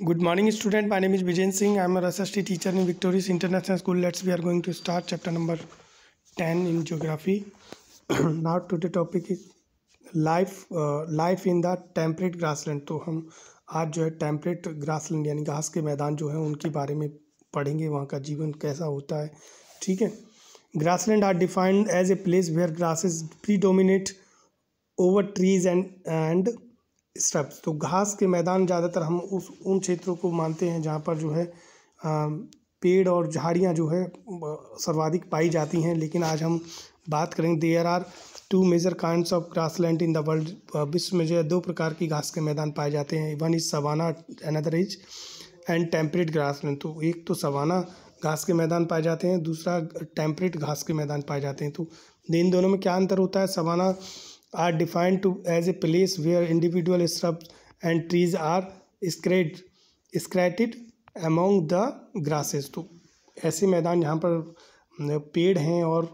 good morning student my name is Vijay Singh I am S S T teacher in victorious international school let's we are going to start chapter number ten in geography not to the topic is life life in the temperate grassland तो हम आज जो है temperate grassland यानी घास के मैदान जो है उनके बारे में पढ़ेंगे वहाँ का जीवन कैसा होता है ठीक है grass land are defined as a place where grasses predominate over trees and and shrubs तो घास के मैदान ज़्यादातर हम उस उन क्षेत्रों को मानते हैं जहाँ पर जो है पेड़ और झाड़ियाँ जो है सर्वाधिक पाई जाती हैं लेकिन आज हम बात करेंगे there are two major kinds of land in the world विश्व में जो है दो प्रकार की घास के मैदान पाए जाते हैं one is savanna another is and temperate land तो एक तो सवाना घास के मैदान पाए जाते हैं दूसरा टेम्परेट घास के मैदान पाए जाते हैं तो इन दोनों में क्या अंतर होता है savanna are defined to as a place where individual shrubs and trees are scraped scattered among the grasses तो ऐसे मैदान यहाँ पर पेड़ हैं और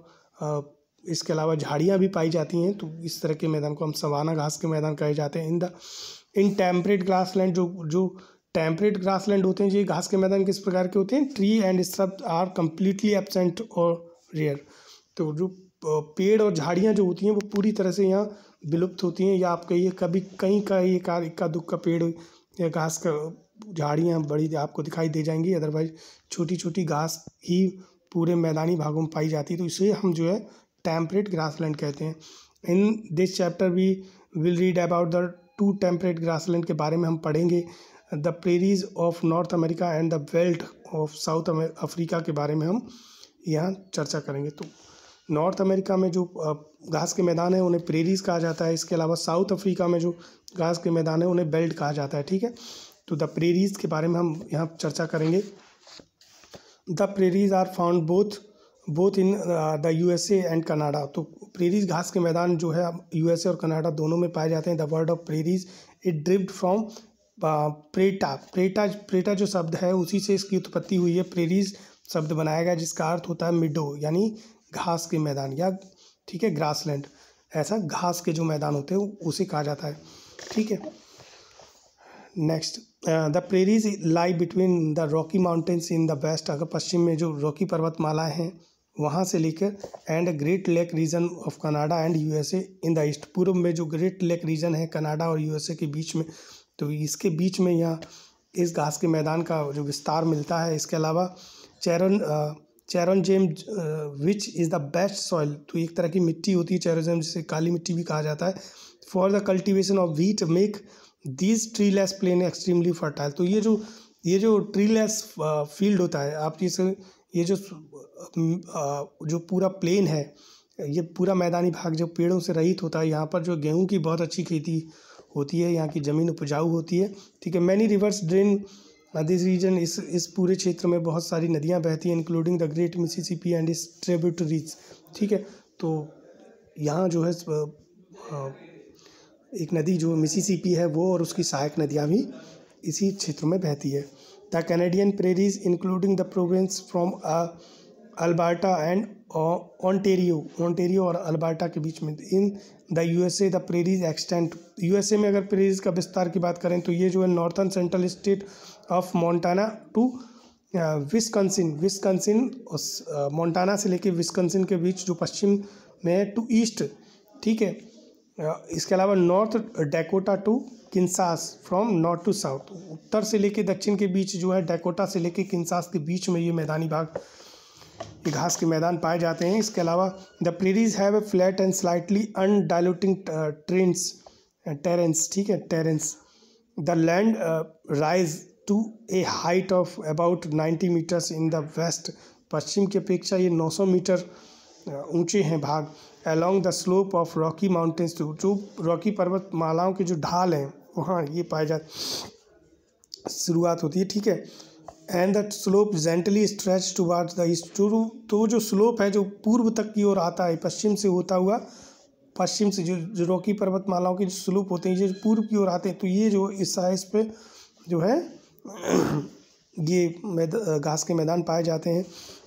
इसके अलावा झाड़ियाँ भी पाई जाती हैं तो इस तरह के मैदान को हम सवाना घास के मैदान कहे जाते हैं in the in temperate grass land जो जो टेम्परेट ग्रास लैंड होते हैं ये घास के मैदान किस प्रकार के होते हैं tree and shrub are completely absent और रेयर तो जो पेड़ और झाड़ियाँ जो होती हैं वो पूरी तरह से यहाँ विलुप्त होती हैं या आप कहिए कभी कहीं का ये का इक्का इक्का दुक्का पेड़ या घास का झाड़ियाँ बड़ी आपको दिखाई दे जाएंगी अदरवाइज़ छोटी छोटी घास ही पूरे मैदानी भागों में पाई जाती है तो इसे हम जो है टेम्परेट लैंड कहते हैं in this chapter we will read about the two temperate land के बारे में हम पढ़ेंगे the prairies of North America and the veld of South Africa के बारे में हम यहाँ चर्चा करेंगे तो नॉर्थ अमेरिका में जो घास के मैदान है उन्हें प्रेरीज कहा जाता है इसके अलावा साउथ अफ्रीका में जो घास के मैदान है उन्हें बेल्ट कहा जाता है ठीक है तो द प्रेरीज के बारे में हम यहाँ चर्चा करेंगे the prairies are found both both in the U S and Canada तो प्रेरीज घास के मैदान जो है यू ए और कनाडा दोनों में पाए जाते हैं the word of prairies it derived from प्रेटा प्रेटा प्रेटा जो शब्द है उसी से इसकी उत्पत्ति हुई है प्रेरीज शब्द बनाया गया जिसका अर्थ होता है मिडो यानी घास के मैदान या ठीक है ग्रासलैंड ऐसा घास के जो मैदान होते हैं उसे कहा जाता है ठीक है next the prairies lie between the Rocky Mountains in the west अगर पश्चिम में जो रॉकी पर्वतमालाएँ हैं वहाँ से लेकर and great lake region of Canada and USA in the east पूर्व में जो ग्रेट लेक रीजन है कनाडा और यूएसए के बीच में तो इसके बीच में यहाँ इस घास के मैदान का जो विस्तार मिलता है इसके अलावा चेरन uh, chernozem which is the best soil तो एक तरह की मिट्टी होती है चैरोजेम जिसे काली मिट्टी भी कहा जाता है for the cultivation of wheat make these treeless plain extremely fertile तो ये जो ये जो ट्री लेस फील्ड होता है आप जिस ये जो जो पूरा प्लेन है ये पूरा मैदानी भाग जो पेड़ों से रहित होता है यहाँ पर जो गेहूँ की बहुत अच्छी खेती होती है यहाँ की ज़मीन उपजाऊ होती है ठीक है many rivers drain Now region इस इस पूरे क्षेत्र में बहुत सारी नदियाँ बहती हैं including the great Mississippi and its tributaries ठीक है तो यहाँ जो है एक नदी जो मिसिसिपी है वो और उसकी सहायक नदियाँ भी इसी क्षेत्र में बहती है the Canadian prairies including the province from Alberta and Ontario Ontario और अल्बार्टा के बीच में in the U S A the prairies extend U S A में अगर प्रेरीज का विस्तार की बात करें तो ये जो है northern central state of Montana to Wisconsin Wisconsin उस मोन्टाना uh, से लेके विस्कंसिन के बीच जो पश्चिम में है टू ईस्ट ठीक है uh, इसके अलावा North Dakota to Kansas from north to south उत्तर से लेके दक्षिण के बीच जो है डेकोटा से लेके किन्सास के बीच में ये मैदानी भाग ये घास के मैदान पाए जाते हैं इसके अलावा the prairies have a flat and slightly undulating terrains terrains ठीक है terrains the land rise to a height of about 90 meters in the west पश्चिम की अपेक्षा ये 900 मीटर ऊंचे हैं भाग along the slope of rocky mountains तो जो रॉकी पर्वत मालाओं के जो ढाल हैं वहाँ ये पाए जा शुरुआत होती है ठीक है and that slope gently stretch towards the east तो जो स्लोप है जो पूर्व तक की ओर आता है पश्चिम से होता हुआ पश्चिम से जो जो रॉकी पर्वतमालाओं के जो स्लोप होते हैं जो पूर्व की ओर आते हैं तो ये जो इस साइज पे जो है ये घास के मैदान पाए जाते हैं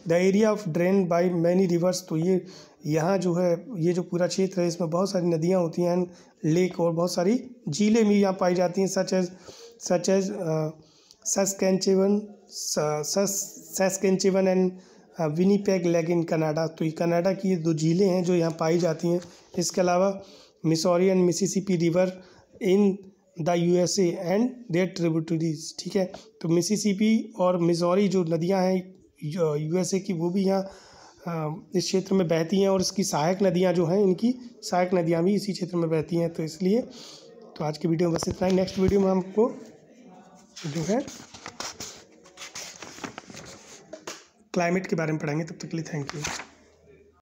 the area of drain by many rivers तो ये यहाँ जो है ये जो पूरा क्षेत्र है इसमें बहुत सारी नदियाँ होती हैं लेक और बहुत सारी झीलें भी यहाँ पाई जाती हैं such as such as Saskatchewan Saskatchewan and पैग लेग इन कनाडा तो ये कनाडा की ये दो झीलें हैं जो यहाँ पाई जाती हैं इसके अलावा Missouri and Mississippi river in the U S and their tributaries ठीक है तो मिसिसिपी और मिजोरी जो नदियाँ हैं यू एस ए की वो भी यहाँ इस क्षेत्र में बहती हैं और इसकी सहायक नदियाँ जो हैं इनकी सहायक नदियाँ भी इसी क्षेत्र में बहती हैं तो इसलिए तो आज की वीडियो में बस इतना ही नेक्स्ट वीडियो में हमको जो है क्लाइमेट के बारे में पढ़ाएंगे तब तक के लिए थैंक यू